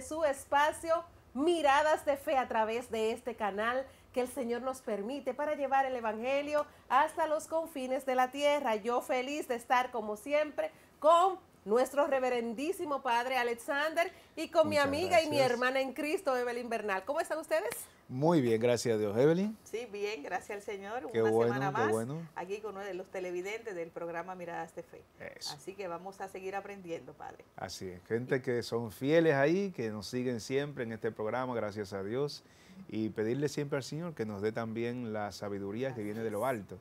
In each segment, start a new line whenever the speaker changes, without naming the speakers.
su espacio Miradas de Fe a través de este canal que el Señor nos permite para llevar el Evangelio hasta los confines de la tierra. Yo feliz de estar como siempre con nuestro reverendísimo padre Alexander y con mi amiga y mi hermana en Cristo, Evelyn Bernal. ¿Cómo están ustedes?
Muy bien, gracias a Dios, Evelyn.
Sí, bien, gracias al Señor. Una semana más aquí con uno de los televidentes del programa Miradas de Fe. Así que vamos a seguir aprendiendo, Padre.
Así es, gente que son fieles ahí, que nos siguen siempre en este programa, gracias a Dios. Y pedirle siempre al Señor que nos dé también la sabiduría que viene de lo alto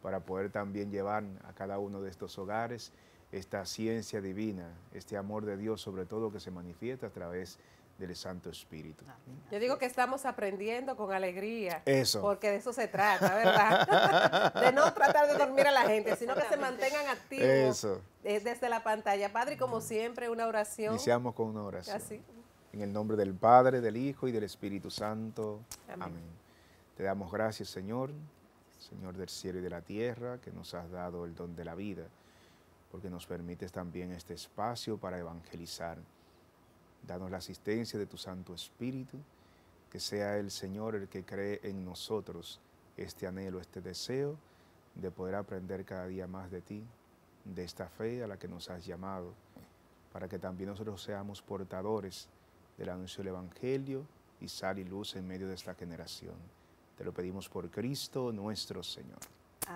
para poder también llevar a cada uno de estos hogares esta ciencia divina, este amor de Dios, sobre todo que se manifiesta a través del Santo Espíritu.
Yo digo que estamos aprendiendo con alegría. Eso. Porque de eso se trata,
¿verdad? de no tratar de dormir a la gente, sino que se
mantengan activos eh, desde la pantalla. Padre, como siempre, una oración. Iniciamos
con una oración. Así. En el nombre del Padre, del Hijo y del Espíritu Santo. Amén. Te damos gracias, Señor, Señor del cielo y de la tierra, que nos has dado el don de la vida porque nos permites también este espacio para evangelizar. Danos la asistencia de tu Santo Espíritu, que sea el Señor el que cree en nosotros este anhelo, este deseo de poder aprender cada día más de ti, de esta fe a la que nos has llamado, para que también nosotros seamos portadores del anuncio del Evangelio y sal y luz en medio de esta generación. Te lo pedimos por Cristo nuestro Señor.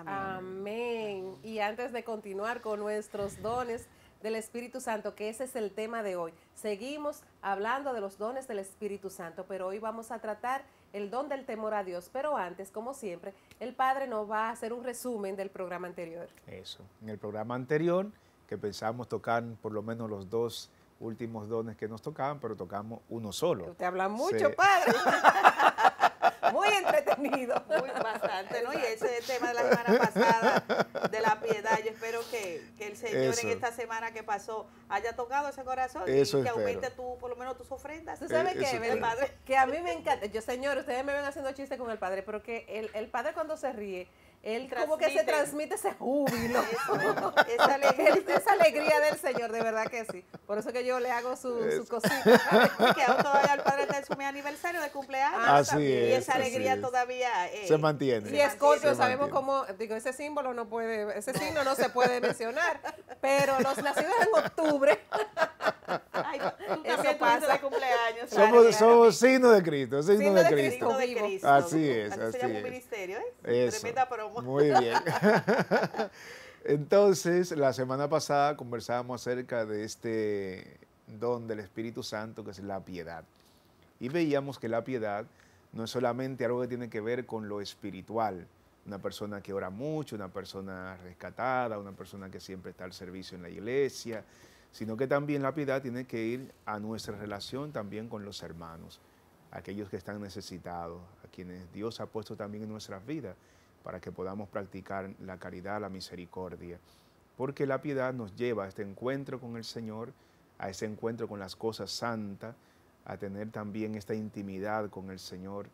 Amén. Y antes de continuar con nuestros dones del Espíritu Santo, que ese es el tema de hoy, seguimos hablando de los dones del Espíritu Santo, pero hoy vamos a tratar el don del temor a Dios. Pero antes, como siempre, el Padre nos va a hacer un resumen del programa anterior.
Eso. En el programa anterior, que pensamos tocar por lo menos los dos últimos dones que nos tocaban, pero tocamos uno solo. Usted habla mucho, Padre. muy entretenido. Muy bastante, ¿no? Y ese tema de la semana pasada, de la
piedad, yo espero que, el Señor en esta semana que pasó haya tocado ese corazón y que aumente tu, por lo menos tus ofrendas. ¿Tú eh, sabes qué, padre? Que a mí me encanta. Yo, señor, ustedes me ven haciendo
chistes con el padre, pero que el, el padre cuando se ríe él Como que se transmite
ese júbilo.
Esa, alegría, del Señor, de verdad que sí. Por eso que yo le hago sus cositas cosita. Que todavía el Padre está mi aniversario de cumpleaños. Ah, y esa alegría todavía eh, se mantiene. Y Escorpio, sabemos cómo, digo, ese símbolo no puede, ese signo no se puede mencionar,
pero los nacidos en octubre
Ay, de cumpleaños. Somos, signos de Cristo, signos de, Cristo. Así es, así, es. Un ministerio, ¿eh? Muy bien. Entonces, la semana pasada conversábamos acerca de este don del Espíritu Santo, que es la piedad. Y veíamos que la piedad no es solamente algo que tiene que ver con lo espiritual, una persona que ora mucho, una persona rescatada, una persona que siempre está al servicio en la iglesia, sino que también la piedad tiene que ir a nuestra relación también con los hermanos, aquellos que están necesitados, a quienes Dios ha puesto también en nuestras vidas para que podamos practicar la caridad, la misericordia, porque la piedad nos lleva a este encuentro con el Señor, a ese encuentro con las cosas santas, a tener también esta intimidad con el Señor,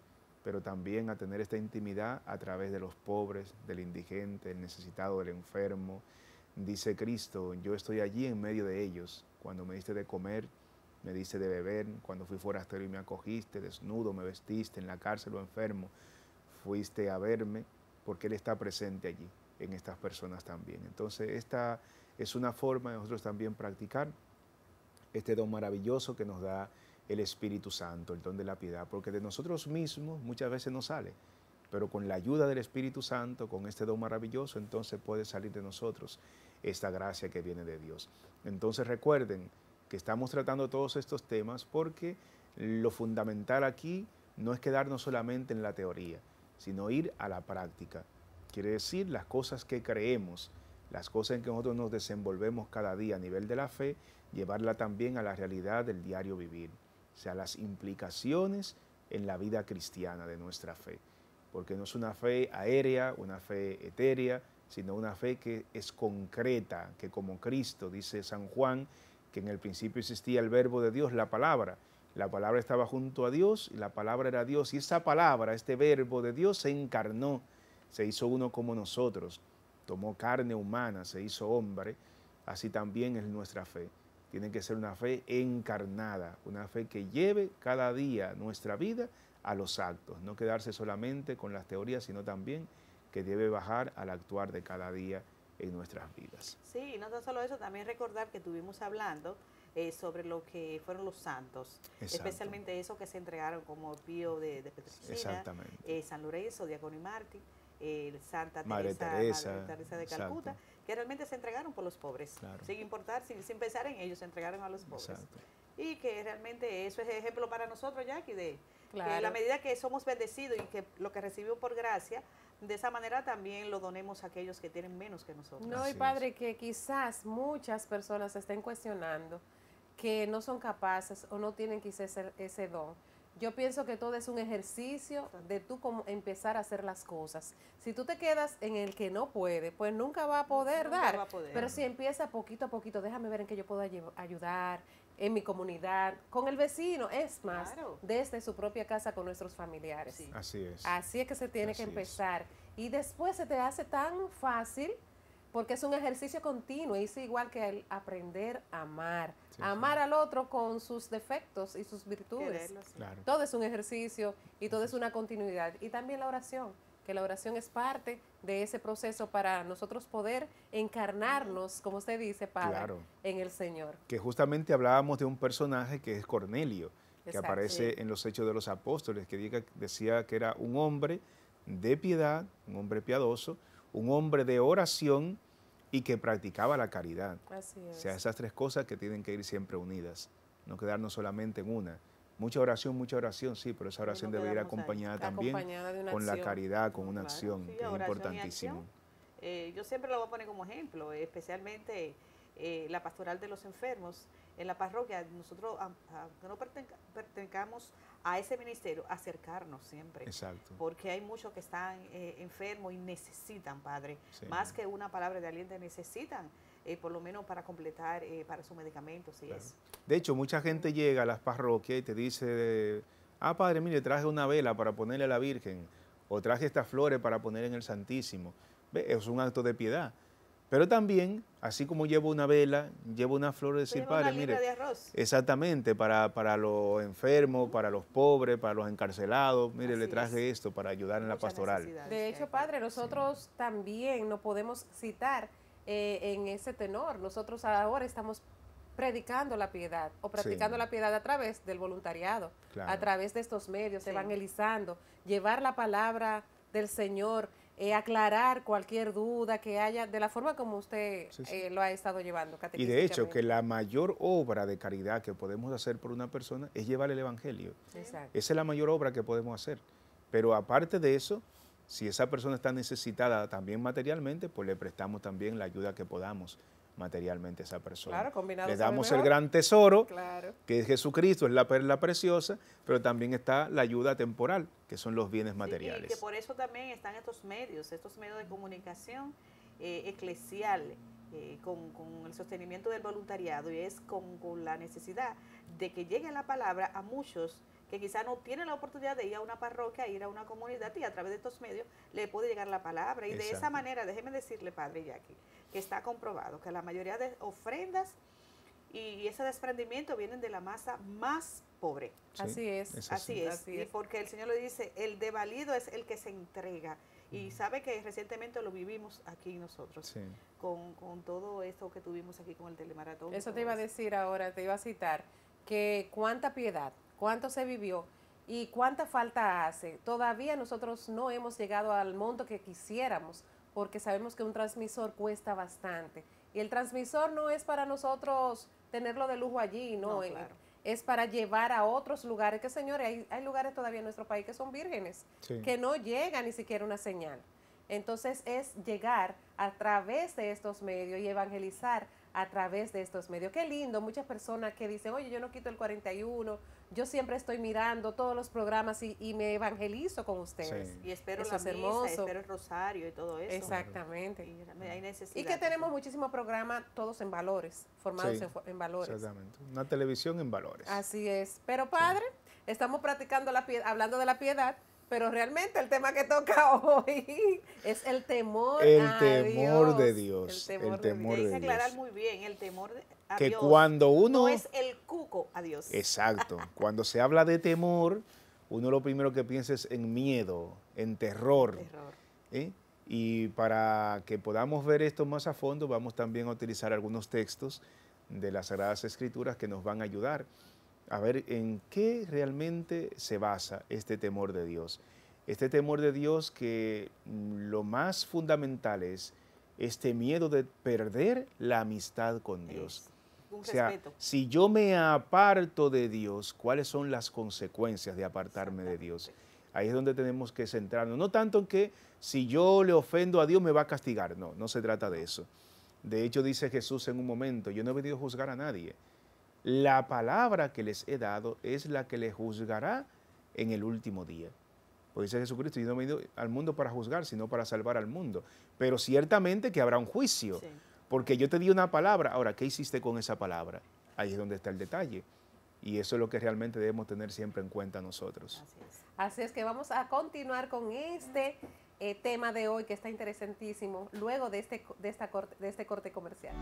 pero también a tener esta intimidad a través de los pobres, del indigente, del necesitado, del enfermo, Dice Cristo, yo estoy allí en medio de ellos, cuando me diste de comer, me diste de beber, cuando fui forastero y me acogiste, desnudo me vestiste, en la cárcel o enfermo, fuiste a verme, porque Él está presente allí, en estas personas también. Entonces, esta es una forma de nosotros también practicar este don maravilloso que nos da el Espíritu Santo, el don de la piedad, porque de nosotros mismos muchas veces no sale pero con la ayuda del Espíritu Santo, con este don maravilloso, entonces puede salir de nosotros esta gracia que viene de Dios. Entonces recuerden que estamos tratando todos estos temas porque lo fundamental aquí no es quedarnos solamente en la teoría, sino ir a la práctica. Quiere decir las cosas que creemos, las cosas en que nosotros nos desenvolvemos cada día a nivel de la fe, llevarla también a la realidad del diario vivir, o sea, las implicaciones en la vida cristiana de nuestra fe porque no es una fe aérea, una fe etérea, sino una fe que es concreta, que como Cristo, dice San Juan, que en el principio existía el verbo de Dios, la palabra. La palabra estaba junto a Dios y la palabra era Dios. Y esa palabra, este verbo de Dios, se encarnó, se hizo uno como nosotros, tomó carne humana, se hizo hombre. Así también es nuestra fe. Tiene que ser una fe encarnada, una fe que lleve cada día nuestra vida a los actos, no quedarse solamente con las teorías, sino también que debe bajar al actuar de cada día en nuestras vidas.
Sí, y no tan solo eso, también recordar que estuvimos hablando eh, sobre lo que fueron los santos, especialmente esos que se entregaron como Pío de, de Exactamente. Eh, San Lorenzo, Diacono y Martín, el Santa Teresa, Teresa de Calcuta, que realmente se entregaron por los pobres, sin importar, sin, pensar en ellos, se entregaron a los pobres. Y que realmente eso es ejemplo para nosotros, Jackie, de que la medida que somos bendecidos y que lo que recibimos por gracia, de esa manera también lo donemos a aquellos que tienen menos que nosotros. No, y padre,
que quizás muchas personas estén cuestionando que no son capaces o no tienen quizás ese, ese don. Yo pienso que todo es un ejercicio de tú como empezar a hacer las cosas. Si tú te quedas en el que no puede, pues nunca va a poder dar. Pero si empieza poquito a poquito, déjame ver en qué yo puedo ayudar, en mi comunidad, con el vecino, es más, desde su propia casa con nuestros familiares. Así es. Así es que se tiene que empezar. Y después se te hace tan fácil porque es un ejercicio continuo y es igual que el aprender a amar. amar al otro con sus defectos y sus virtudes. Todo es un ejercicio y todo es una continuidad. Y también la oración que la oración es parte de ese proceso para nosotros poder encarnarnos, como usted dice, Padre, en el Señor.
Que justamente hablábamos de un personaje que es Cornelio, que aparece en los Hechos de los Apóstoles, que decía que era un hombre de piedad, un hombre piadoso, un hombre de oración y que practicaba la caridad. O sea, esas tres cosas que tienen que ir siempre unidas, no quedarnos solamente en una, Mucha oración, mucha oración, sí, pero esa oración debe ir acompañada también con la caridad, con una acción, es importantísimo.
Eh, yo siempre lo voy a poner como ejemplo, especialmente eh, la pastoral de los enfermos en la parroquia. Nosotros, aunque no pertenecamos a ese ministerio, acercarnos siempre. Exacto. Porque hay muchos que están eh, enfermos y necesitan, Padre, más que una palabra de aliento, necesitan eh, por lo menos para completar eh, para sus medicamentos si
De hecho, mucha gente llega a las parroquias y te dice, ah, padre, mire, traje una vela para ponerle a la Virgen, o traje estas flores para poner en el Santísimo. Es un acto de piedad. Pero también, así como llevo una vela, llevo una flor de decir, padre, mire, exactamente, para, los enfermos, para los pobres, para los encarcelados, mire, le traje esto para ayudar en la pastoral.
De hecho, padre, nosotros también no podemos citar eh, en ese tenor. Nosotros ahora estamos predicando la piedad o practicando la piedad a través del voluntariado, a través de estos medios, evangelizando, llevar la palabra del Señor, eh, aclarar cualquier duda que haya de la forma como usted eh, lo ha estado llevando. Y de hecho que
la mayor obra de caridad que podemos hacer por una persona es llevar el Evangelio. Esa es la mayor obra que podemos hacer. Pero aparte de eso, si esa persona está necesitada también materialmente, pues le prestamos también la ayuda que podamos materialmente a esa persona.
le damos el gran
tesoro, que es Jesucristo, es la perla preciosa, pero también está la ayuda temporal, que son los bienes materiales. Y que
por eso también están estos medios, estos medios de comunicación eh, eclesial, eh, con, el sostenimiento del voluntariado, y es con, con la necesidad de que llegue la palabra a muchos que quizá no tiene la oportunidad de ir a una parroquia, ir a una comunidad y a través de estos medios le puede llegar la palabra. Y de esa manera, déjeme decirle, padre Jackie, que está comprobado que la mayoría de ofrendas y ese desprendimiento vienen de la masa más pobre. así es. Así, es. y porque el Señor le dice, el devalido es el que se entrega. Y sabe que recientemente lo vivimos aquí nosotros, con, con, todo esto que tuvimos aquí con el telemaratón. Eso te iba a
decir ahora, te iba a citar, que cuánta piedad, cuánto se vivió y cuánta falta hace. Todavía nosotros no hemos llegado al monto que quisiéramos porque sabemos que un transmisor cuesta bastante. Y el transmisor no es para nosotros tenerlo de lujo allí, no, es para llevar a otros lugares, que señores, hay, lugares todavía en nuestro país que son vírgenes, que no llega ni siquiera una señal. Entonces es llegar a través de estos medios y evangelizar a través de estos medios. Qué lindo, muchas personas que dicen, oye, yo no quito el 41, yo siempre estoy mirando todos los programas y, me evangelizo con ustedes.
Y espero la espero el rosario y todo eso. Exactamente. Y, que tenemos
muchísimos programas todos en valores, formados en, valores. Exactamente.
Una televisión en valores.
Así es. Pero padre, estamos practicando la piedad, hablando de la piedad, pero realmente el tema que toca
hoy es el temor el temor De
Dios. El temor, de, Dios. aclarar
muy bien, el temor de que cuando uno... No es el cuco, a Dios.
Exacto. cuando se habla de temor, uno lo primero que piensa es en miedo, en terror. ¿eh? Y para que podamos ver esto más a fondo, vamos también a utilizar algunos textos de las Sagradas Escrituras que nos van a ayudar a ver en qué realmente se basa este temor de Dios. Este temor de Dios que lo más fundamental es este miedo de perder la amistad con Dios o sea, si yo me aparto de Dios, ¿cuáles son las consecuencias de apartarme de Dios? Ahí es donde tenemos que centrarnos. No tanto en que si yo le ofendo a Dios me va a castigar. No, no se trata de eso. De hecho, dice Jesús en un momento, yo no he venido a juzgar a nadie. La palabra que les he dado es la que les juzgará en el último día. Pues dice Jesucristo, yo no he venido al mundo para juzgar, sino para salvar al mundo. Pero ciertamente que habrá un juicio. Porque yo te di una palabra, ahora, ¿qué hiciste con esa palabra? Ahí es donde está el detalle. Y eso es lo que realmente debemos tener siempre en cuenta nosotros.
Así es, que vamos a continuar con este eh, tema de hoy que está interesantísimo, luego de este, de esta de este corte comercial.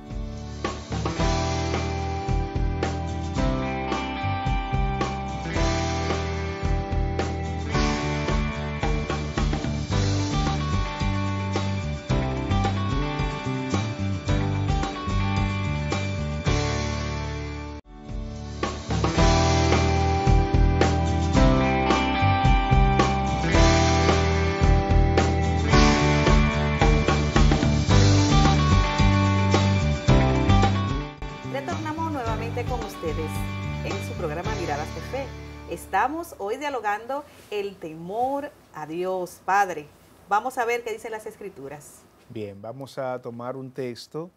hoy dialogando el temor a Dios, Padre. Vamos a ver qué dice las escrituras.
Bien, vamos a tomar un texto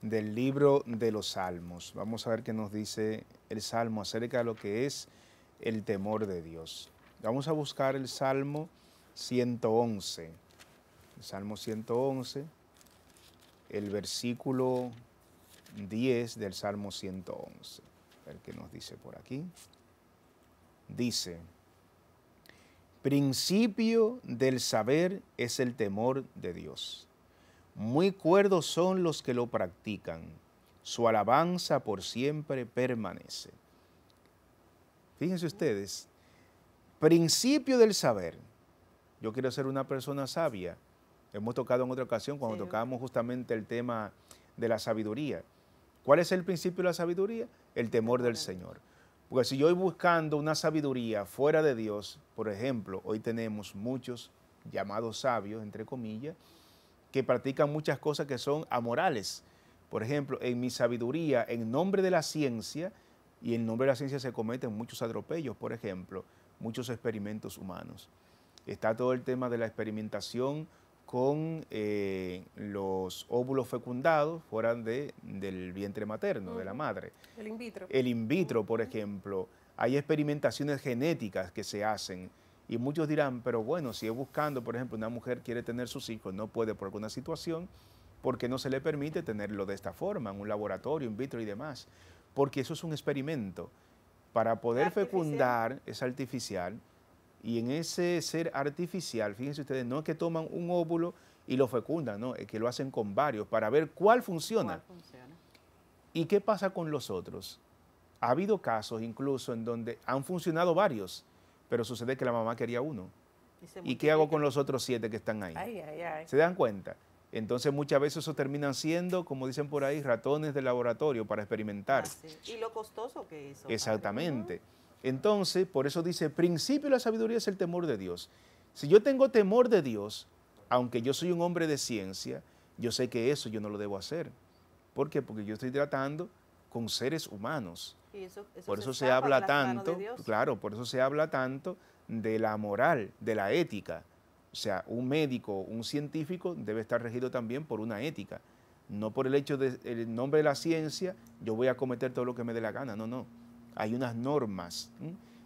del libro de los Salmos. Vamos a ver qué nos dice el Salmo acerca de lo que es el temor de Dios. Vamos a buscar el Salmo 111. El Salmo 111, el versículo 10 del Salmo 111. A ver nos dice por aquí dice, principio del saber es el temor de Dios. Muy cuerdos son los que lo practican. Su alabanza por siempre permanece. Fíjense ustedes, principio del saber. Yo quiero ser una persona sabia. Hemos tocado en otra ocasión cuando tocábamos justamente el tema de la sabiduría. ¿Cuál es el principio de la sabiduría? El temor del Señor. Porque si yo voy buscando una sabiduría fuera de Dios, por ejemplo, hoy tenemos muchos llamados sabios, entre comillas, que practican muchas cosas que son amorales. Por ejemplo, en mi sabiduría, en nombre de la ciencia, y en nombre de la ciencia se cometen muchos atropellos, por ejemplo, muchos experimentos humanos. Está todo el tema de la experimentación con eh, los óvulos fecundados fuera de, del vientre materno, de la madre. El in vitro. El in vitro, por ejemplo. Hay experimentaciones genéticas que se hacen y muchos dirán, pero bueno, si es buscando, por ejemplo, una mujer quiere tener sus hijos, no puede por alguna situación, porque no se le permite tenerlo de esta forma, en un laboratorio, in vitro y demás. Porque eso es un experimento. Para poder fecundar es artificial y en ese ser artificial, fíjense ustedes, no es que toman un óvulo y lo fecundan, no, es que lo hacen con varios para ver cuál funciona. ¿Y qué pasa con los otros? Ha habido casos incluso en donde han funcionado varios, pero sucede que la mamá quería uno. ¿Y, qué hago con los otros siete que están ahí? ¿Se dan cuenta? Entonces muchas veces eso terminan siendo, como dicen por ahí, ratones de laboratorio para experimentar. Ah,
y lo costoso que hizo. Exactamente.
Entonces, por eso dice, principio de la sabiduría es el temor de Dios. Si yo tengo temor de Dios, aunque yo soy un hombre de ciencia, yo sé que eso yo no lo debo hacer. ¿Por qué? Porque yo estoy tratando con seres humanos.
por eso se, habla tanto, claro,
por eso se habla tanto de la moral, de la ética. O sea, un médico, un científico debe estar regido también por una ética. No por el hecho del de, nombre de la ciencia, yo voy a cometer todo lo que me dé la gana, no, no hay unas normas.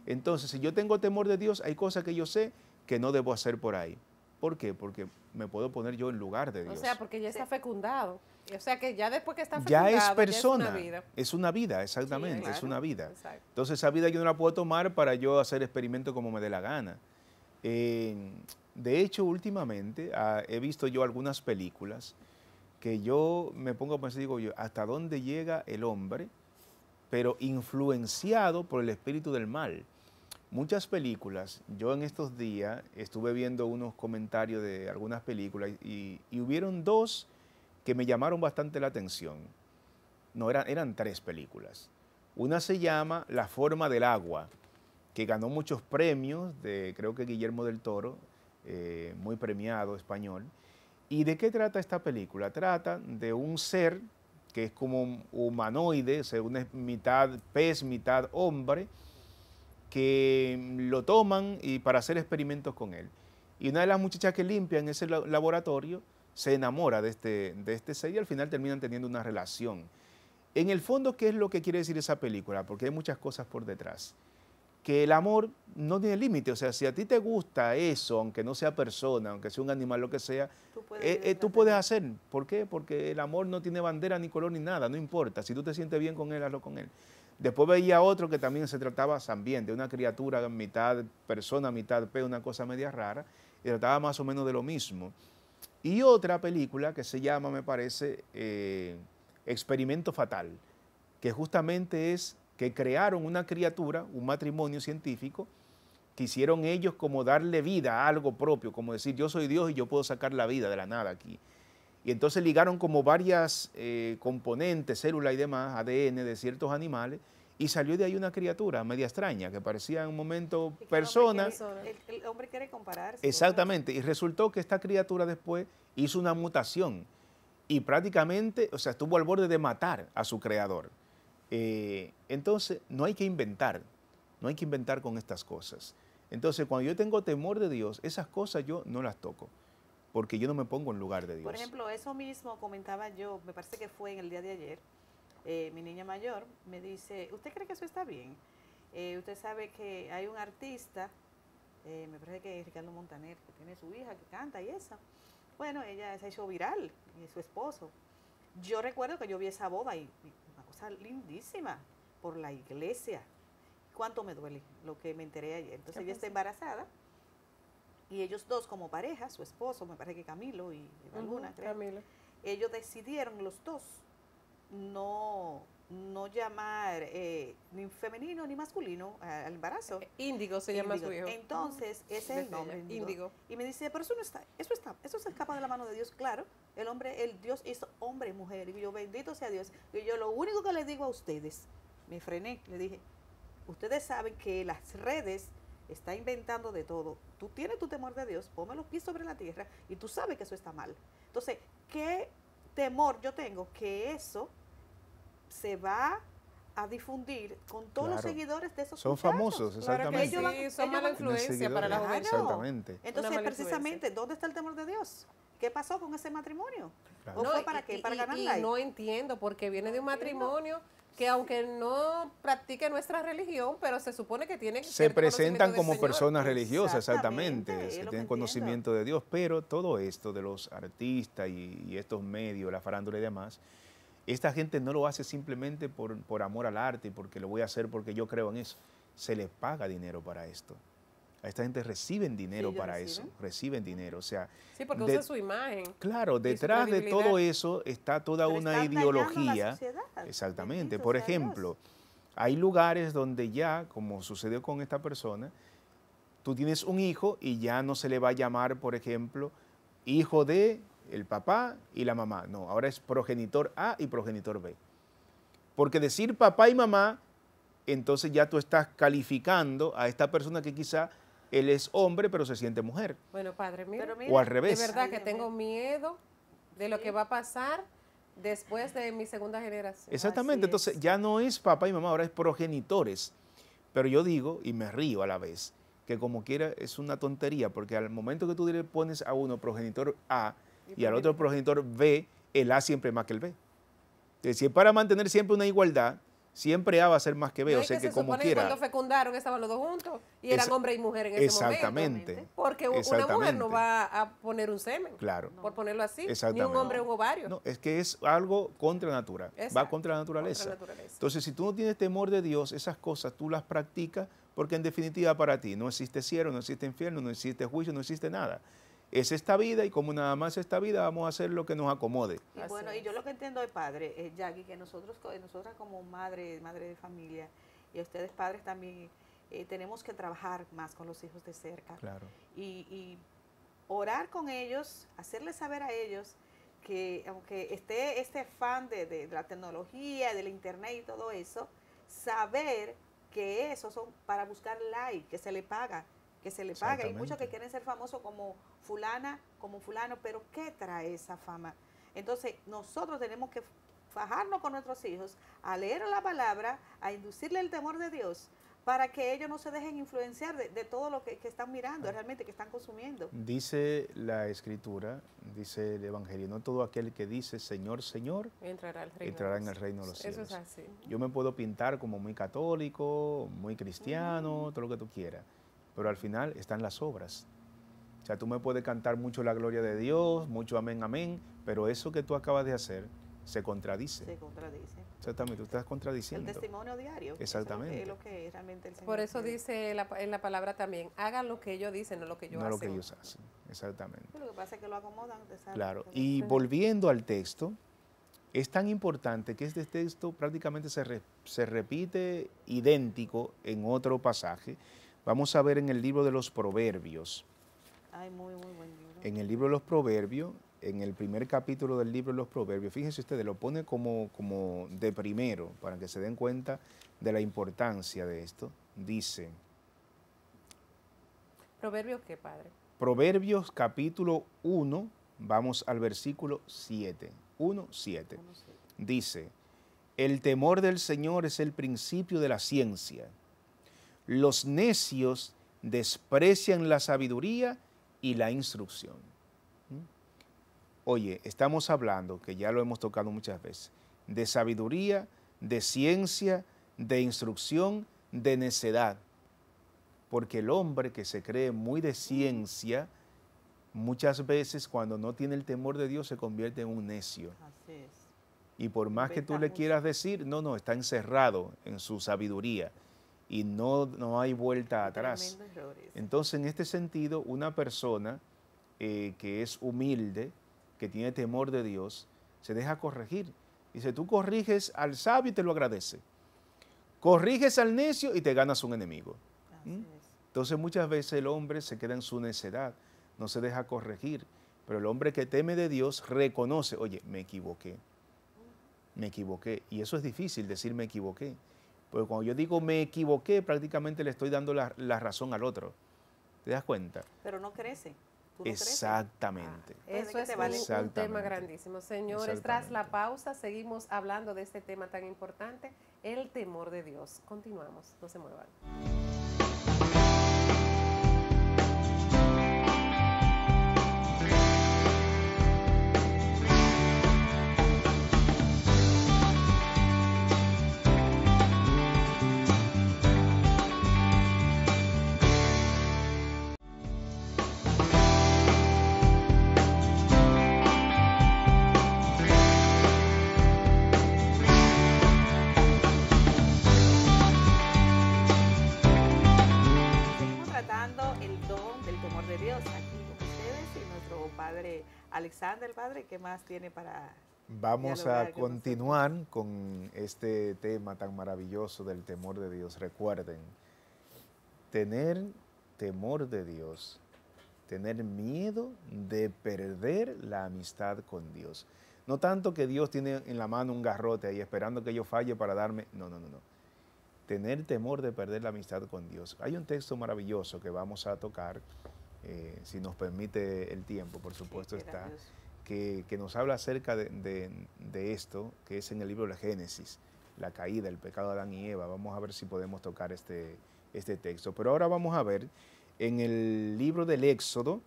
Entonces, si yo tengo temor de Dios, hay cosas que yo sé que no debo hacer por ahí. ¿Por qué? Porque me puedo poner yo en lugar de Dios. O sea,
porque ya está fecundado. O sea, que ya después que está fecundado, ya es persona.
es una vida. exactamente, es una vida. Entonces, esa vida yo no la puedo tomar para yo hacer experimentos como me dé la gana. de hecho, últimamente ah, he visto yo algunas películas que yo me pongo a pensar, digo yo, ¿hasta dónde llega el hombre? pero influenciado por el espíritu del mal. Muchas películas, yo en estos días estuve viendo unos comentarios de algunas películas y, hubieron dos que me llamaron bastante la atención. No, eran, eran tres películas. Una se llama La forma del agua, que ganó muchos premios de creo que Guillermo del Toro, eh, muy premiado español. ¿Y de qué trata esta película? Trata de un ser que es como humanoide, o una mitad pez, mitad hombre, que lo toman y para hacer experimentos con él. Y una de las muchachas que limpia en ese laboratorio se enamora de este, de este ser y al final terminan teniendo una relación. En el fondo, ¿qué es lo que quiere decir esa película? Porque hay muchas cosas por detrás que el amor no tiene límite. O sea, si a ti te gusta eso, aunque no sea persona, aunque sea un animal, lo que sea, tú puedes, eh, eh, tú puedes hacer. ¿Por qué? Porque el amor no tiene bandera ni color ni nada, no importa. Si tú te sientes bien con él, hazlo con él. Después veía otro que también se trataba también de una criatura mitad persona, mitad pez, una cosa media rara, y trataba más o menos de lo mismo. Y otra película que se llama, me parece, eh, Experimento Fatal, que justamente es que crearon una criatura, un matrimonio científico, quisieron ellos como darle vida a algo propio, como decir yo soy Dios y yo puedo sacar la vida de la nada aquí. Y entonces ligaron como varias eh, componentes, células y demás, ADN de ciertos animales, y salió de ahí una criatura media extraña, que parecía en un momento persona. El, hombre quiere compararse. Exactamente, y resultó que esta criatura después hizo una mutación y prácticamente, o sea, estuvo al borde de matar a su creador. Eh, entonces, no hay que inventar, no hay que inventar con estas cosas. Entonces, cuando yo tengo temor de Dios, esas cosas yo no las toco, porque yo no me pongo en lugar de Dios. Por ejemplo,
eso mismo comentaba yo, me parece que fue en el día de ayer, eh, mi niña mayor me dice, ¿usted cree que eso está bien? Eh, usted sabe que hay un artista, me parece que es Ricardo Montaner, que tiene su hija que canta y eso Bueno, ella se hecho viral, y su esposo. Yo recuerdo que yo vi esa boda y lindísima por la iglesia. ¿Cuánto me duele lo que me enteré ayer? Entonces ella está embarazada y ellos dos como pareja, su esposo, me parece que Camilo y, alguna, Camilo. ellos decidieron los dos no, no llamar eh, ni femenino ni masculino al embarazo. Eh, Índigo se llama Entonces, ese es el nombre. Índigo. Y me dice, pero eso no está, eso está, eso se escapa de la mano de Dios, claro. El hombre, el Dios hizo hombre y mujer. Y yo, bendito sea Dios. Y yo lo único que les digo a ustedes, me frené, le dije, ustedes saben que las redes está inventando de todo. Tú tienes tu temor de Dios, ponme los pies sobre la tierra y tú sabes que eso está mal. Entonces, ¿qué temor yo tengo? Que eso se va a difundir con todos los seguidores de esos Son famosos, exactamente. que ellos influencia para la mujer. Exactamente. Entonces, precisamente, ¿dónde está el temor de Dios? ¿Qué pasó con ese matrimonio? fue para qué? ¿Para y, No
entiendo, porque viene de un matrimonio que aunque no practique nuestra religión, pero se supone que tienen... Se
presentan como personas religiosas, exactamente, tienen conocimiento de Dios, pero todo esto de los artistas y, estos medios, la farándula y demás, esta gente no lo hace simplemente por, por amor al arte y porque lo voy a hacer porque yo creo en eso. Se les paga dinero para esto esta gente reciben dinero para eso, reciben dinero, o sea... Sí, porque usa su imagen. Claro, detrás de todo eso está toda una ideología. exactamente, por ejemplo, hay lugares donde ya, como sucedió con esta persona, tú tienes un hijo y ya no se le va a llamar, por ejemplo, hijo de el papá y la mamá, no, ahora es progenitor A y progenitor B. Porque decir papá y mamá, entonces ya tú estás calificando a esta persona que quizá él es hombre pero se siente mujer.
Bueno, padre, mío, o al revés. Es verdad que tengo miedo de lo que va a pasar después de mi segunda generación.
Exactamente, entonces ya no es papá y mamá, ahora es progenitores. Pero yo digo, y me río a la vez, que como quiera es una tontería, porque al momento que tú le pones a uno progenitor A y, al otro progenitor B, el A siempre es más que el B. Es decir, para mantener siempre una igualdad, siempre A va a ser más que veo que, que se como quiera. cuando
fecundaron estaban los dos juntos y eran hombre y mujer en ese exactamente,
Porque una mujer no va
a poner un semen, claro, por ponerlo así, ni un hombre un ovario. No, es
que es algo contra natura, va contra la naturaleza. contra la naturaleza. Entonces, si tú no tienes temor de Dios, esas cosas tú las practicas porque en definitiva para ti no existe cielo, no existe infierno, no existe juicio, no existe nada es esta vida y como nada más esta vida vamos a hacer lo que nos acomode.
Y bueno, y yo lo que entiendo de padre, eh, Jackie, que nosotros, nosotras como madre, madre de familia, y ustedes padres también, eh, tenemos que trabajar más con los hijos de cerca. Claro. Y, orar con ellos, hacerles saber a ellos que aunque esté este fan de, la tecnología, del internet y todo eso, saber que eso son para buscar like, que se le paga, que se le paga. Hay muchos que quieren ser famosos como fulana como fulano, pero ¿qué trae esa fama? Entonces, nosotros tenemos que fajarnos con nuestros hijos a leer la palabra, a inducirle el temor de Dios, para que ellos no se dejen influenciar de, todo lo que, están mirando, realmente que están consumiendo.
Dice la escritura, dice el Evangelio, no todo aquel que dice Señor, Señor, entrará, entrará en el reino de los cielos. Eso es así. Yo me puedo pintar como muy católico, muy cristiano, mm. todo lo que tú quieras, pero al final están las obras. O sea, tú me puedes cantar mucho la gloria de Dios, mucho amén, amén, pero eso que tú acabas de hacer se contradice. Se contradice. Exactamente, tú estás contradiciendo. El testimonio diario. Exactamente. lo
que realmente
el Por eso dice en la palabra también, hagan lo que ellos dicen, no lo que yo hago. No lo que
ellos hacen, exactamente.
lo que pasa es que lo acomodan. Claro, y volviendo
al texto, es tan importante que este texto prácticamente se, se repite idéntico en otro pasaje. Vamos a ver en el libro de los Proverbios. En el libro de los Proverbios, en el primer capítulo del libro de los Proverbios, fíjense ustedes, lo pone como, como de primero, para que se den cuenta de la importancia de esto. Dice.
¿Proverbios qué, padre?
Proverbios capítulo 1, vamos al versículo 7. 1, 7. Dice, el temor del Señor es el principio de la ciencia. Los necios desprecian la sabiduría y la instrucción. ¿Mm? Oye, estamos hablando, que ya lo hemos tocado muchas veces, de sabiduría, de ciencia, de instrucción, de necedad. Porque el hombre que se cree muy de ciencia, muchas veces cuando no tiene el temor de Dios se convierte en un necio. Y por más que tú le quieras decir, no, no, está encerrado en su sabiduría y no, no hay vuelta atrás. Entonces, en este sentido, una persona eh, que es humilde, que tiene temor de Dios, se deja corregir. Dice, tú corriges al sabio y te lo agradece. Corriges al necio y te ganas un enemigo. ¿Mm? Entonces muchas veces el hombre se queda en su necedad, no se deja corregir. Pero el hombre que teme de Dios reconoce, oye, me equivoqué, me equivoqué. Y eso es difícil decir me equivoqué porque cuando yo digo me equivoqué, prácticamente le estoy dando la, razón al otro. ¿Te das cuenta?
Pero no crece.
Exactamente. Ah, eso es un tema grandísimo. Señores, tras la
pausa seguimos hablando de este tema tan importante, el temor de Dios. Continuamos, no se muevan.
el Padre, ¿qué más tiene para...
Vamos a continuar con este tema tan maravilloso del temor de Dios. Recuerden, tener temor de Dios, tener miedo de perder la amistad con Dios. No tanto que Dios tiene en la mano un garrote ahí esperando que yo falle para darme. No, no, no, no. Tener temor de perder la amistad con Dios. Hay un texto maravilloso que vamos a tocar, eh, si nos permite el tiempo, por supuesto, está que, nos habla acerca de, esto, que es en el libro de la Génesis, la caída, el pecado de Adán y Eva. Vamos a ver si podemos tocar este, este texto. Pero ahora vamos a ver en el libro del Éxodo,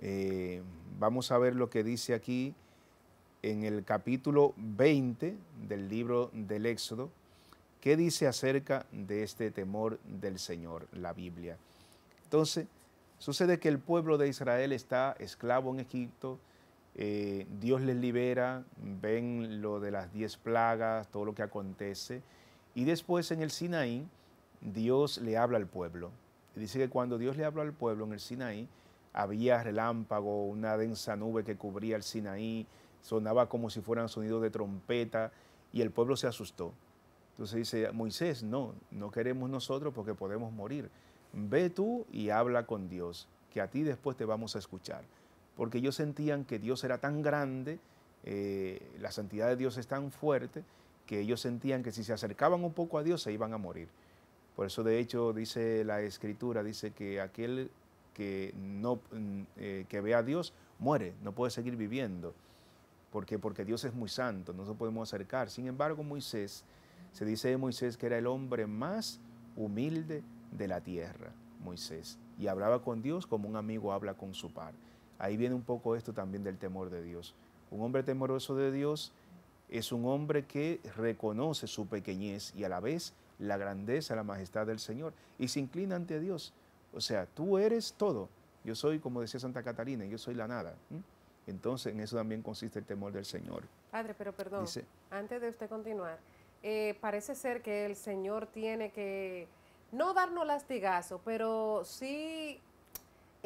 eh, vamos a ver lo que dice aquí en el capítulo 20 del libro del Éxodo, ¿Qué dice acerca de este temor del Señor la Biblia? Entonces, sucede que el pueblo de Israel está esclavo en Egipto, eh, Dios les libera, ven lo de las diez plagas, todo lo que acontece. Y después en el Sinaí, Dios le habla al pueblo. Y dice que cuando Dios le habla al pueblo en el Sinaí, había relámpago, una densa nube que cubría el Sinaí, sonaba como si fueran sonidos de trompeta, y el pueblo se asustó. Entonces dice, Moisés, no, no queremos nosotros porque podemos morir. Ve tú y habla con Dios, que a ti después te vamos a escuchar porque ellos sentían que Dios era tan grande, eh, la santidad de Dios es tan fuerte, que ellos sentían que si se acercaban un poco a Dios se iban a morir. Por eso de hecho dice la escritura, dice que aquel que, no, eh, que ve a Dios muere, no puede seguir viviendo. ¿Por Porque Dios es muy santo, no nos podemos acercar. Sin embargo, Moisés, se dice de Moisés que era el hombre más humilde de la tierra, Moisés, y hablaba con Dios como un amigo habla con su par. Ahí viene un poco esto también del temor de Dios. Un hombre temoroso de Dios es un hombre que reconoce su pequeñez y a la vez la grandeza, la majestad del Señor y se inclina ante Dios. O sea, tú eres todo. Yo soy, como decía Santa Catalina, yo soy la nada. Entonces, en eso también consiste el temor del Señor.
Padre, pero perdón, antes de usted continuar, eh, parece ser que el Señor tiene que no darnos lastigazo, pero sí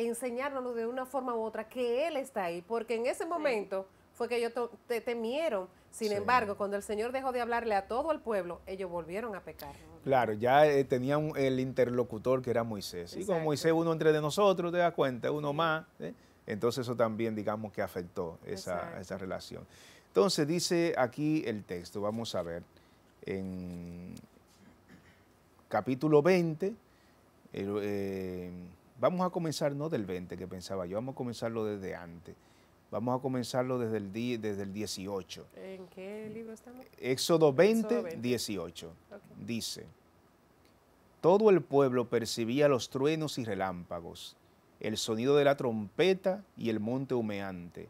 enseñarnos de una forma u otra que Él está ahí, porque en ese momento fue que ellos te temieron. Sin embargo, cuando el Señor dejó de hablarle a todo el pueblo, ellos volvieron a pecar.
Claro, ya eh, tenían el interlocutor que era Moisés. Y como Moisés uno entre de nosotros, te das cuenta, uno más. ¿eh? Entonces eso también, digamos, que afectó esa, relación. Entonces dice aquí el texto, vamos a ver, en capítulo 20, eh, Vamos a comenzar no del 20 que pensaba yo, vamos a comenzarlo desde antes. Vamos a comenzarlo desde el, desde el 18.
¿En qué
libro estamos? Éxodo 20, 18. Dice, todo el pueblo percibía los truenos y relámpagos, el sonido de la trompeta y el monte humeante,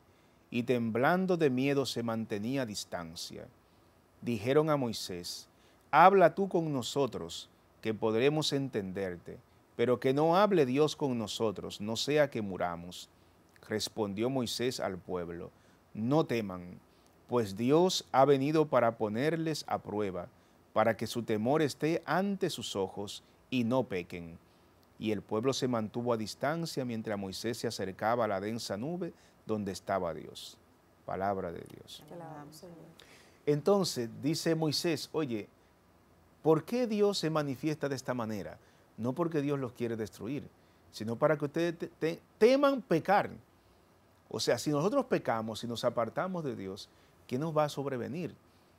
y temblando de miedo se mantenía a distancia. Dijeron a Moisés, habla tú con nosotros, que podremos entenderte pero que no hable Dios con nosotros, no sea que muramos. Respondió Moisés al pueblo, no teman, pues Dios ha venido para ponerles a prueba, para que su temor esté ante sus ojos y no pequen. Y el pueblo se mantuvo a distancia mientras Moisés se acercaba a la densa nube donde estaba Dios. Palabra de Dios. Entonces dice Moisés, oye, ¿por qué Dios se manifiesta de esta manera? no porque Dios los quiere destruir, sino para que ustedes teman pecar. O sea, si nosotros pecamos, si nos apartamos de Dios, ¿qué nos va a sobrevenir?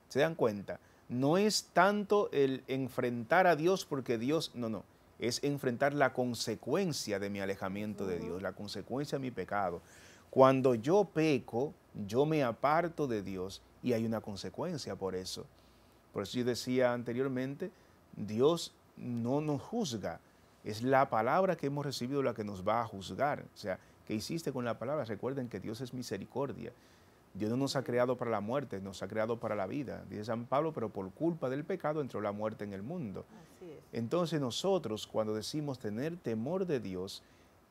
¿Se dan cuenta? No es tanto el enfrentar a Dios porque Dios, no, no, es enfrentar la consecuencia de mi alejamiento de Dios, la consecuencia de mi pecado. Cuando yo peco, yo me aparto de Dios y hay una consecuencia por eso. Por eso yo decía anteriormente, Dios no nos juzga. Es la palabra que hemos recibido la que nos va a juzgar. O sea, ¿qué hiciste con la palabra? Recuerden que Dios es misericordia. Dios no nos ha creado para la muerte, nos ha creado para la vida. Dice San Pablo, pero por culpa del pecado entró la muerte en el mundo. Entonces nosotros cuando decimos tener temor de Dios,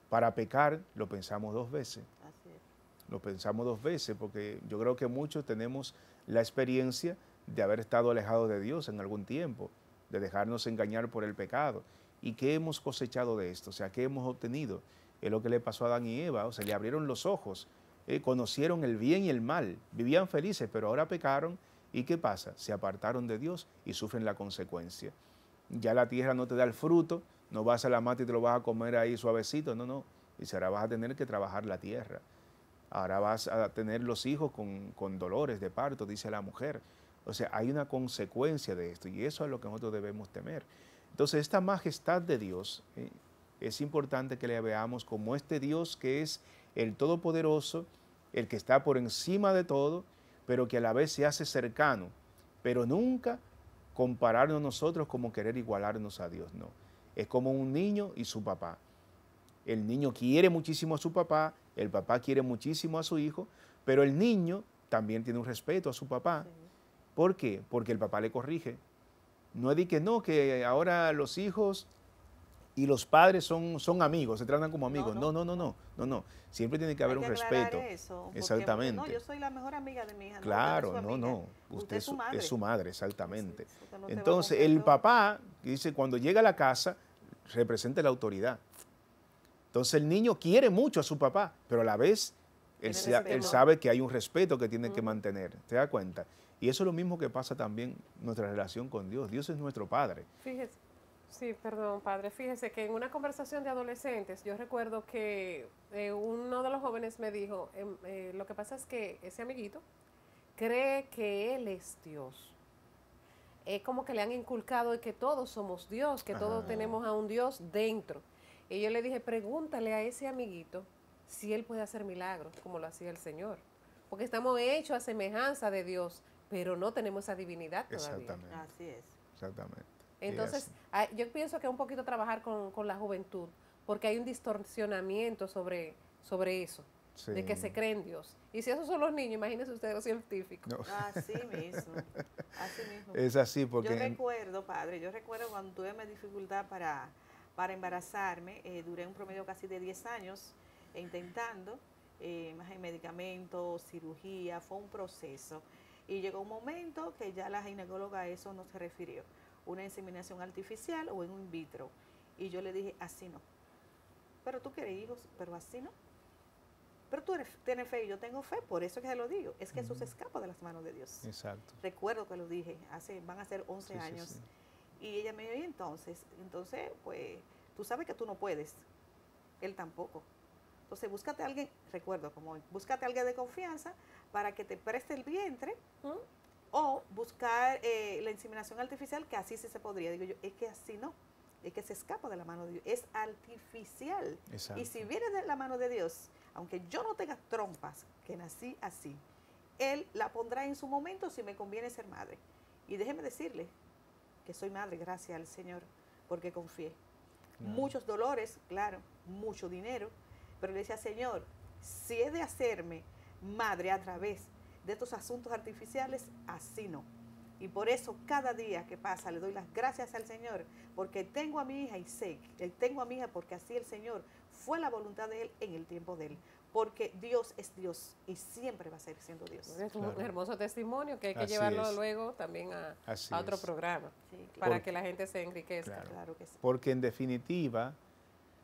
para pecar lo pensamos dos veces. Lo pensamos dos veces porque yo creo que muchos tenemos la experiencia de haber estado alejados de Dios en algún tiempo de dejarnos engañar por el pecado. ¿Y qué hemos cosechado de esto? O sea, ¿qué hemos obtenido? Es lo que le pasó a Adán y Eva, o sea, le abrieron los ojos, eh, conocieron el bien y el mal, vivían felices, pero ahora pecaron. ¿Y qué pasa? Se apartaron de Dios y sufren la consecuencia. Ya la tierra no te da el fruto, no vas a la mata y te lo vas a comer ahí suavecito, no, no. Dice, ahora vas a tener que trabajar la tierra. Ahora vas a tener los hijos con, con dolores de parto, dice la mujer. O sea, hay una consecuencia de esto y eso es lo que nosotros debemos temer. Entonces, esta majestad de Dios eh, es importante que le veamos como este Dios que es el Todopoderoso, el que está por encima de todo, pero que a la vez se hace cercano, pero nunca compararnos nosotros como querer igualarnos a Dios, no. Es como un niño y su papá. El niño quiere muchísimo a su papá, el papá quiere muchísimo a su hijo, pero el niño también tiene un respeto a su papá. ¿Por qué? Porque el papá le corrige. No es de que no, que ahora los hijos y los padres son, amigos, se tratan como amigos. No, no, no, no, no, no. Siempre tiene que haber un respeto. Pues, exactamente. no, yo soy la mejor amiga de mi hija. Claro, no, no. Usted, es, su madre. es, exactamente. Entonces, el papá dice, cuando llega a la casa, representa la autoridad. Entonces, el niño quiere mucho a su papá, pero a la vez él, sabe que hay un respeto que tiene que mantener. ¿Te das cuenta? Y eso es lo mismo que pasa también nuestra relación con Dios. Dios es nuestro Padre.
Fíjese, sí, perdón, Padre. Fíjese que en una conversación de adolescentes, yo recuerdo que eh, uno de los jóvenes me dijo, em, eh, lo que pasa es que ese amiguito cree que Él es Dios. Es como que le han inculcado que todos somos Dios, que todos tenemos a un Dios dentro. Y yo le dije, pregúntale a ese amiguito si Él puede hacer milagros, como lo hacía el Señor porque estamos hechos a semejanza de Dios pero no tenemos esa divinidad todavía. Exactamente. Así es.
Exactamente. Entonces,
ah, yo pienso que un poquito trabajar con, la juventud, porque hay un distorsionamiento sobre, sobre eso, de que se cree en Dios. Y si esos son los niños, imagínense ustedes los científicos. Así mismo, así mismo.
Es así porque... Yo
recuerdo, padre, yo recuerdo cuando tuve mi dificultad para, embarazarme, eh, duré un promedio casi de 10 años intentando, eh, más en medicamentos, cirugía, fue un proceso. Y llegó un momento que ya la ginecóloga a eso no se refirió, una inseminación artificial o en un in vitro. Y yo le dije, así no. Pero tú quieres hijos, pero así no. Pero tú eres, tienes fe y yo tengo fe, por eso que te lo digo. Es que eso se escapa de las manos de Dios. Exacto. Recuerdo que lo dije, hace, van a ser 11 años. Y ella me dijo, y entonces, entonces, pues, tú sabes que tú no puedes. Él tampoco. Entonces, búscate a alguien, recuerdo, como búscate a alguien de confianza para que te preste el vientre o buscar eh, la inseminación artificial, que así sí se podría. Digo yo, es que así no, es que se escapa de la mano de Dios, es artificial. Y si viene de la mano de Dios, aunque yo no tenga trompas, que nací así, Él la pondrá en su momento si me conviene ser madre. Y déjeme decirle que soy madre, gracias al Señor, porque confié. Muchos dolores, claro, mucho dinero, pero le decía, Señor, si he de hacerme madre a través de estos asuntos artificiales, así no. Y por eso cada día que pasa le doy las gracias al Señor, porque tengo a mi hija y sé, que tengo a mi hija porque así el Señor fue la voluntad de Él en el tiempo de Él. Porque Dios es Dios y siempre va a ser siendo Dios. Es
un hermoso testimonio que hay que llevarlo luego también a, otro programa para que la gente se enriquezca. Porque
en definitiva,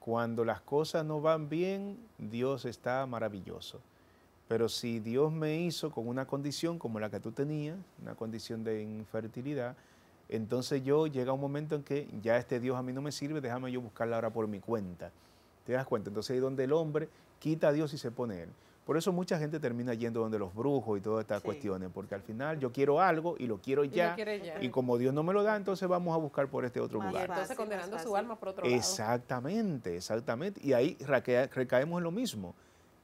cuando las cosas no van bien, Dios está maravilloso. Pero si Dios me hizo con una condición como la que tú tenías, una condición de infertilidad, entonces yo llega un momento en que ya este Dios a mí no me sirve, déjame yo buscarla ahora por mi cuenta. ¿Te das cuenta? Entonces ahí donde el hombre quita a Dios y se pone él. Por eso mucha gente termina yendo donde los brujos y todas estas cuestiones, porque al final yo quiero algo y lo quiero ya. Y, como Dios no me lo da, entonces vamos a buscar por este otro lugar. entonces
condenando su alma
por otro lado.
Exactamente, exactamente. Y ahí recaemos en lo mismo.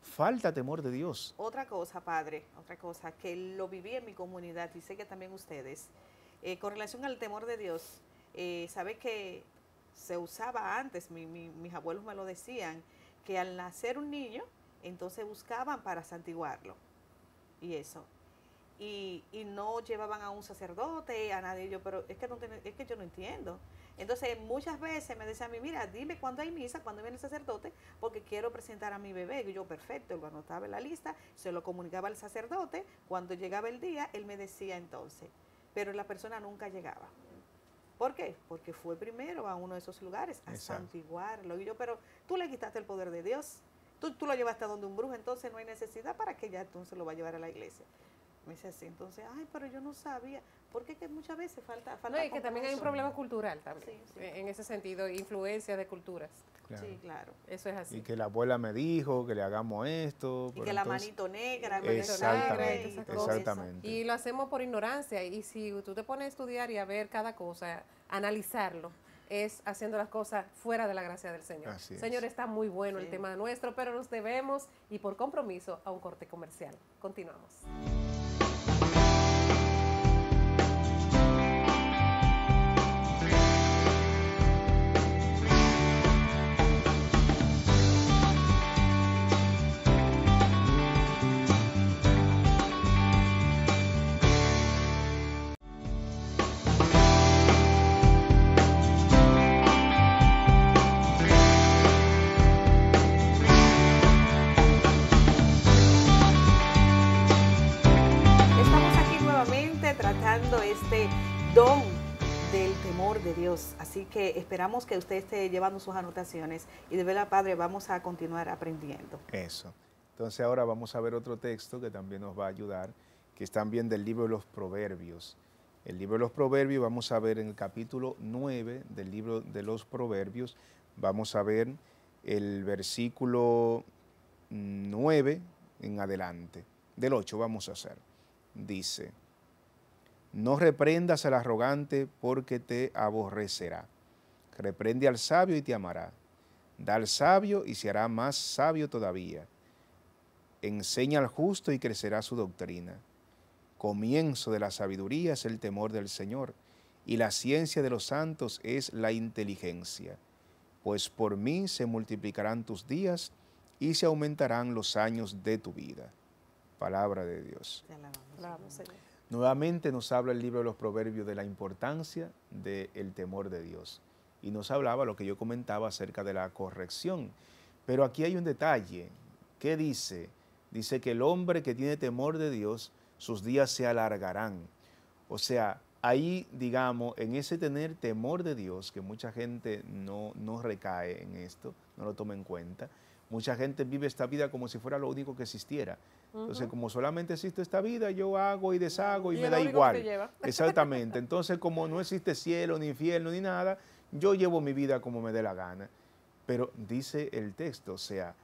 Falta temor de Dios.
Otra cosa, padre, otra cosa que lo viví en mi comunidad y sé que también ustedes, eh, con relación al temor de Dios, eh, sabe que se usaba antes, mis abuelos me lo decían, que al nacer un niño, entonces buscaban para santiguarlo y eso. Y, y no llevaban a un sacerdote, a nadie, yo, pero es que, no, es que yo no entiendo. Entonces, muchas veces me decía a mí, mira, dime cuándo hay misa, cuándo viene el sacerdote, porque quiero presentar a mi bebé. Y yo, perfecto, lo anotaba en la lista, se lo comunicaba al sacerdote. Cuando llegaba el día, él me decía entonces. Pero la persona nunca llegaba. ¿Por qué? Porque fue primero a uno de esos lugares a santiguarlo. Y yo, pero tú le quitaste el poder de Dios. Tú, tú lo llevaste a donde un brujo, entonces no hay necesidad para que ya entonces lo va a llevar a la iglesia. Me dice así, entonces, ay, pero yo no sabía. Porque que muchas veces falta... no, y que también hay un problema
cultural también, en ese sentido, influencia de culturas. Sí, claro. Eso es así. Y
que la abuela me dijo que le hagamos esto. Y que la manito negra, manito exactamente, negra y exactamente. Y lo
hacemos por ignorancia. Y si tú te pones a estudiar y a ver cada cosa, analizarlo, es haciendo las cosas fuera de la gracia del Señor. Señor, está muy bueno el tema nuestro, pero nos debemos y por compromiso a un corte comercial. Continuamos.
Así que esperamos que usted esté llevando sus anotaciones y de verdad, Padre, vamos a continuar aprendiendo.
Eso. Entonces ahora vamos a ver otro texto que también nos va a ayudar, que es también del libro de los Proverbios. El libro de los Proverbios vamos a ver en el capítulo 9 del libro de los Proverbios, vamos a ver el versículo 9 mm, en adelante, del 8 vamos a hacer. Dice, no reprendas al arrogante porque te aborrecerá. Reprende al sabio y te amará. Da al sabio y se hará más sabio todavía. Enseña al justo y crecerá su doctrina. Comienzo de la sabiduría es el temor del Señor, y la ciencia de los santos es la inteligencia. Pues por mí se multiplicarán tus días y se aumentarán los años de tu vida. Palabra de Dios. Nuevamente nos habla el libro de los Proverbios de la importancia del temor de Dios. Y nos hablaba lo que yo comentaba acerca de la corrección. Pero aquí hay un detalle. ¿Qué dice? Dice que el hombre que tiene temor de Dios, sus días se alargarán. O sea, ahí, digamos, en ese tener temor de Dios, que mucha gente no, no recae en esto, no lo toma en cuenta, mucha gente vive esta vida como si fuera lo único que existiera. Entonces, como solamente existe esta vida, yo hago y deshago y, me da igual. Exactamente. Entonces, como no existe cielo, ni infierno, ni nada, yo llevo mi vida como me dé la gana. Pero dice el texto, o sea,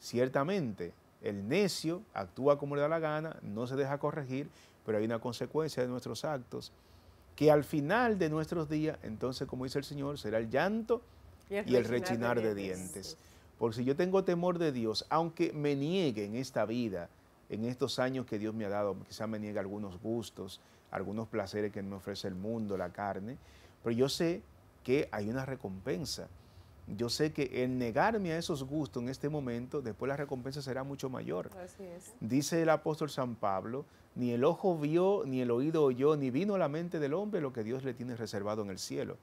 ciertamente el necio actúa como le da la gana, no se deja corregir, pero hay una consecuencia de nuestros actos, que al final de nuestros días, entonces, como dice el Señor, será el llanto y el, rechinar de, dientes. Porque Por si yo tengo temor de Dios, aunque me niegue en esta vida, en estos años que Dios me ha dado, quizá me niega algunos gustos, algunos placeres que me ofrece el mundo, la carne, pero yo sé que hay una recompensa. Yo sé que el negarme a esos gustos en este momento, después la recompensa será mucho mayor. Dice el apóstol San Pablo, ni el ojo vio, ni el oído oyó, ni vino a la mente del hombre lo que Dios le tiene reservado en el cielo.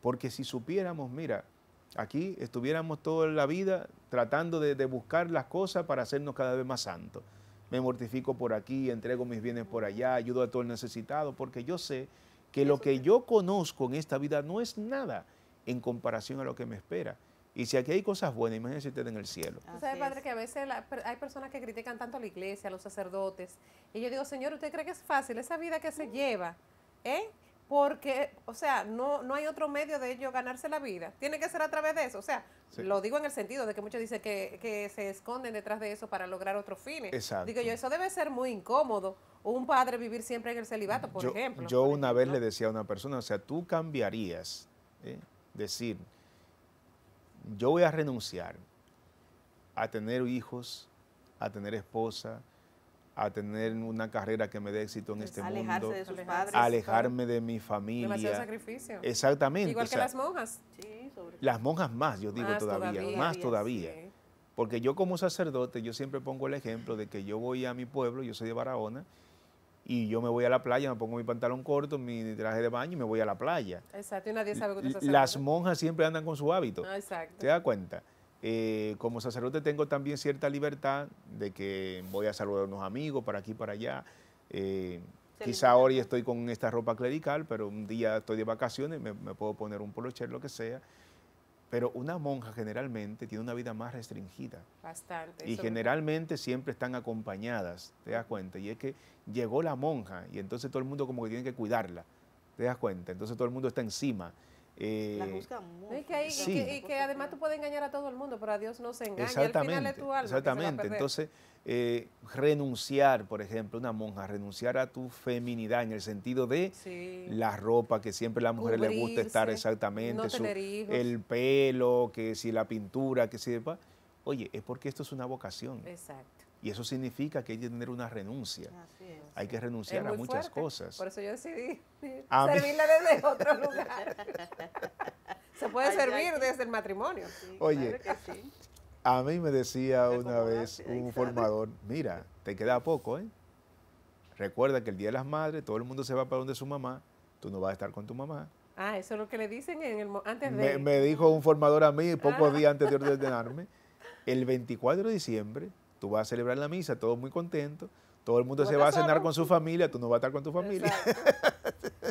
Porque si supiéramos, mira, aquí estuviéramos toda la vida tratando de, de buscar las cosas para hacernos cada vez más santos me mortifico por aquí, entrego mis bienes por allá, ayudo a todo el necesitado, porque yo sé que lo que yo conozco en esta vida no es nada en comparación a lo que me espera. Y si aquí hay cosas buenas, imagínense ustedes en el cielo.
Sabes padre, que a veces hay personas que critican tanto a la iglesia, a los sacerdotes? Y yo digo, Señor, ¿usted cree que es fácil esa vida que se lleva? ¿Eh? porque, o sea, no, hay otro medio de ellos ganarse la vida. Tiene que ser a través de eso. O sea, lo digo en el sentido de que muchos dicen que, se esconden detrás de eso para lograr otros fines. Exacto. Digo yo, eso debe ser muy incómodo. Un padre vivir siempre en el celibato, por ejemplo. Yo
una vez le decía a una persona, o sea, tú cambiarías, ¿eh? decir, yo voy a renunciar a tener hijos, a tener esposa, a tener una carrera que me dé éxito en este mundo. de Alejarme de mi familia. Demasiado sacrificio.
Exactamente. Igual que las monjas.
Las monjas más, yo digo todavía, Más todavía. Porque yo como sacerdote, yo siempre pongo el ejemplo de que yo voy a mi pueblo, yo soy de Barahona, y yo me voy a la playa, me pongo mi pantalón corto, mi traje de baño y me voy a la playa.
Exacto, y nadie sabe que Las
monjas siempre andan con su hábito. Ah, exacto. ¿Te das cuenta? Eh, como sacerdote tengo también cierta libertad de que voy a saludar a unos amigos para aquí, para allá. Eh, quizá hoy estoy con esta ropa clerical, pero un día estoy de vacaciones, me, me puedo poner un polocher, lo que sea. Pero una monja generalmente tiene una vida más restringida. Bastante. Y generalmente siempre están acompañadas, te das cuenta. Y es que llegó la monja y entonces todo el mundo como que tiene que cuidarla, te das cuenta. Entonces todo el mundo está encima. Eh,
la y que, y, que, además tú puedes engañar a todo el mundo, pero a Dios no se engaña. Exactamente. Al final tu alma exactamente. Entonces,
eh, renunciar, por ejemplo, una monja, renunciar a tu feminidad en el sentido de la ropa que siempre a la mujer le gusta estar exactamente, el pelo, que si la pintura, que si Oye, es porque esto es una vocación. Exacto. Y eso significa que hay que tener una renuncia. hay que renunciar a muchas cosas. Por
eso yo decidí servirle desde otro lugar. puede servir desde el matrimonio. Oye,
a mí me decía una vez un formador, mira, te queda poco, ¿eh? Recuerda que el Día de las Madres todo el mundo se va para donde su mamá, tú no vas a estar con tu mamá.
Ah, eso es lo que le dicen en el, antes Me,
dijo un formador a mí pocos ah. días antes de ordenarme, el 24 de diciembre tú vas a celebrar la misa, todos muy contentos, todo el mundo se va a cenar con su familia, tú no vas a estar con tu familia.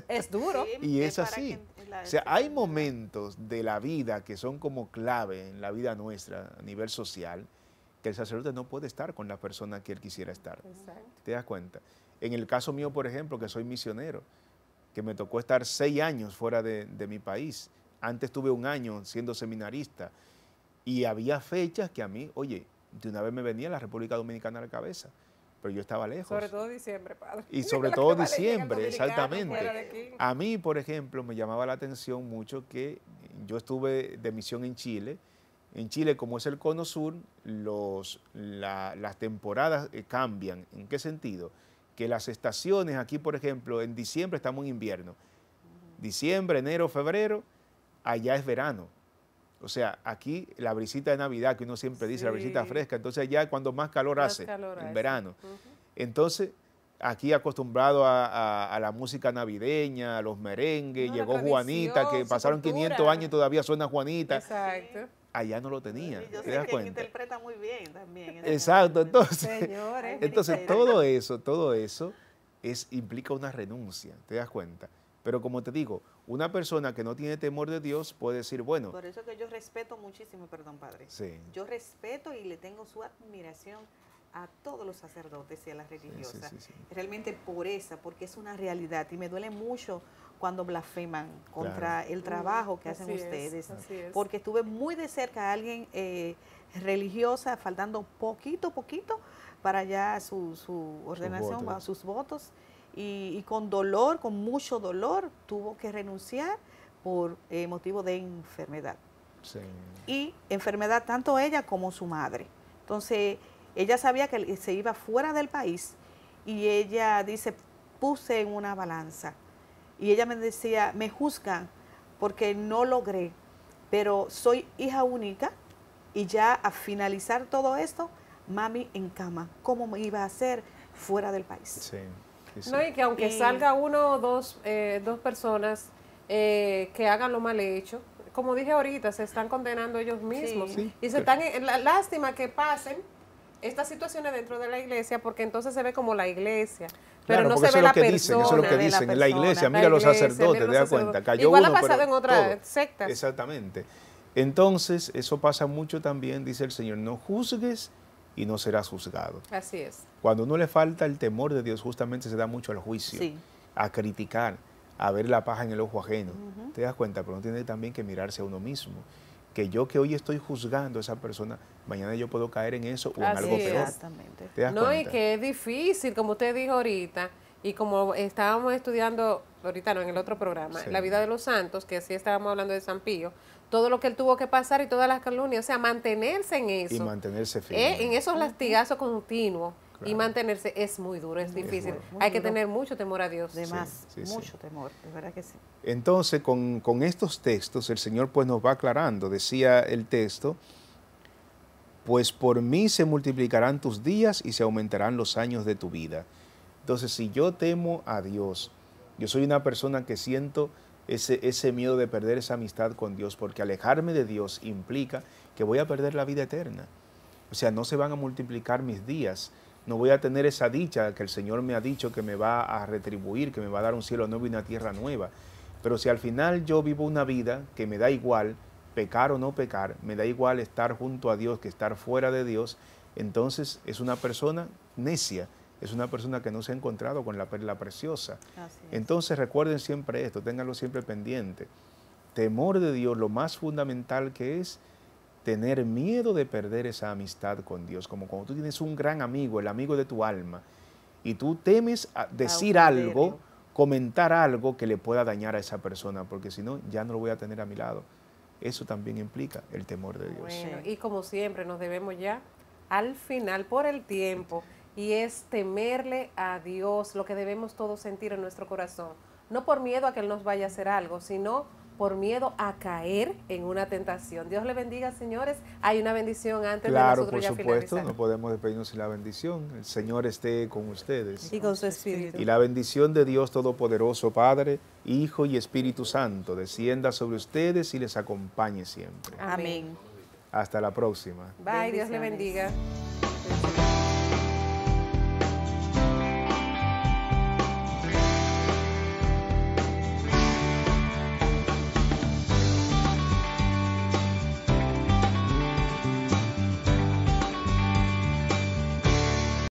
Es duro. y es así. O sea, hay momentos de la vida que son como clave en la vida nuestra a nivel social que el sacerdote no puede estar con la persona que él quisiera estar. ¿Te das cuenta? En el caso mío, por ejemplo, que soy misionero, que me tocó estar seis años fuera de, de mi país. Antes tuve un año siendo seminarista y había fechas que a mí, oye, de una vez me venía la República Dominicana a la cabeza pero yo estaba lejos. Sobre
todo diciembre, padre. Y sobre todo diciembre, exactamente.
A mí, por ejemplo, me llamaba la atención mucho que yo estuve de misión en Chile. En Chile, como es el cono sur, los, las temporadas eh, cambian. ¿En qué sentido? Que las estaciones, aquí por ejemplo, en diciembre estamos en invierno. Diciembre, enero, febrero, allá es verano. O sea, aquí la brisita de Navidad, que uno siempre dice, la brisita fresca, entonces allá cuando más calor hace, en verano. Entonces, aquí acostumbrado a, la música navideña, a los merengues, llegó Juanita, que pasaron 500 años y todavía suena Juanita.
Exacto.
Allá no lo tenía. Y yo ¿te sé que cuenta? interpreta muy bien también. Exacto, entonces, entonces todo eso, todo eso es, implica una renuncia, ¿te das cuenta? Pero como te digo, una persona que no tiene temor de Dios puede decir, bueno... Por
eso que yo respeto muchísimo, perdón padre. Yo respeto y le tengo su admiración a todos los sacerdotes y a las religiosas. Realmente por esa, porque es una realidad y me duele mucho cuando blasfeman contra el trabajo que mm, hacen ustedes. porque estuve muy de cerca a alguien eh, religiosa, faltando poquito, poquito para ya su, su ordenación, sus Sus votos y, con dolor, con mucho dolor, tuvo que renunciar por eh, motivo de enfermedad. Sí. Y enfermedad tanto ella como su madre. Entonces, ella sabía que se iba fuera del país y ella dice, puse en una balanza. Y ella me decía, me juzgan porque no logré, pero soy hija única y ya a finalizar todo esto, mami en cama, ¿cómo me iba a hacer fuera del país? Sí. No, y que aunque salga
uno o dos, eh, personas eh, que hagan lo mal hecho, como dije ahorita, se están condenando ellos mismos. Y se están, eh, lástima que pasen estas situaciones dentro de la iglesia, porque entonces se ve como la iglesia. Pero no se ve la persona. Dicen, eso es lo que dicen, la, la, iglesia, mira los sacerdotes, te das cuenta. Cayó Igual ha pasado en otra secta
Exactamente. Entonces, eso pasa mucho también, dice el Señor, no juzgues y no serás juzgado. Así es. Cuando no le falta el temor de Dios, justamente se da mucho al juicio, a criticar, a ver la paja en el ojo ajeno. Te das cuenta, pero uno tiene también que mirarse a uno mismo. Que yo que hoy estoy juzgando a esa persona, mañana yo puedo caer en eso o en algo peor.
Exactamente.
no, y que
es difícil, como usted dijo ahorita, y como estábamos estudiando, ahorita no, en el otro programa, la vida de los santos, que así estábamos hablando de San Pío, todo lo que él tuvo que pasar y todas las calumnias, o sea, mantenerse en eso. Y mantenerse eh, firme. En esos lastigazos continuos. Y mantenerse es muy duro, es difícil. Hay que tener mucho temor a Dios. demás mucho
temor, de verdad que sí.
Entonces, con, con estos textos, el Señor pues nos va aclarando. Decía el texto, pues por mí se multiplicarán tus días y se aumentarán los años de tu vida. Entonces, si yo temo a Dios, yo soy una persona que siento ese, miedo de perder esa amistad con Dios, porque alejarme de Dios implica que voy a perder la vida eterna. O sea, no se van a multiplicar mis días, no voy a tener esa dicha que el Señor me ha dicho que me va a retribuir, que me va a dar un cielo nuevo y una tierra nueva. Pero si al final yo vivo una vida que me da igual pecar o no pecar, me da igual estar junto a Dios que estar fuera de Dios, entonces es una persona necia es una persona que no se ha encontrado con la perla preciosa. Entonces recuerden siempre esto, ténganlo siempre pendiente. Temor de Dios, lo más fundamental que es tener miedo de perder esa amistad con Dios, como cuando tú tienes un gran amigo, el amigo de tu alma, y tú temes decir algo, comentar algo que le pueda dañar a esa persona, porque si no, ya no lo voy a tener a mi lado. Eso también implica el temor de Dios.
y como siempre, nos debemos ya al final por el tiempo y es temerle a Dios, lo que debemos todos sentir en nuestro corazón. No por miedo a que Él nos vaya a hacer algo, sino por miedo a caer en una tentación. Dios le bendiga, señores. Hay una bendición antes claro, de nosotros por supuesto, no
podemos despedirnos sin la bendición. El Señor esté con ustedes. Y
con su Espíritu. Y la
bendición de Dios Todopoderoso, Padre, Hijo y Espíritu Santo, descienda sobre ustedes y les acompañe siempre. Amén. Hasta la próxima.
Bye, Dios le bendiga.